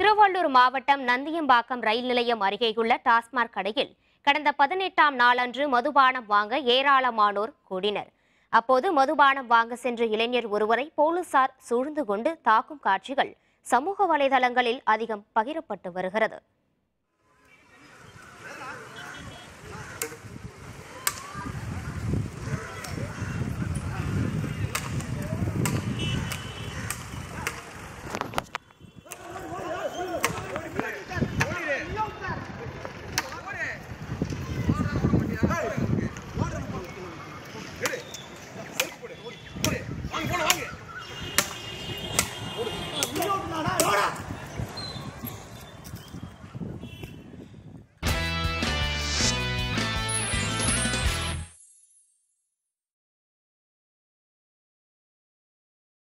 திருவள்ளூர் மாவட்டம் நந்தியம்பாக்கம் ரயில் நிலையம் அருகேயுள்ள டாஸ்மாக் கடையில் கடந்த பதினெட்டாம் நாளன்று மதுபானம் வாங்க ஏராளமானோர் கூடினர் அப்போது மதுபானம் வாங்க சென்ற இளைஞர் ஒருவரை போலீசார் சூழ்ந்து கொண்டு தாக்கும் காட்சிகள் சமூக வலைதளங்களில் அதிகம் பகிரப்பட்டு வருகிறது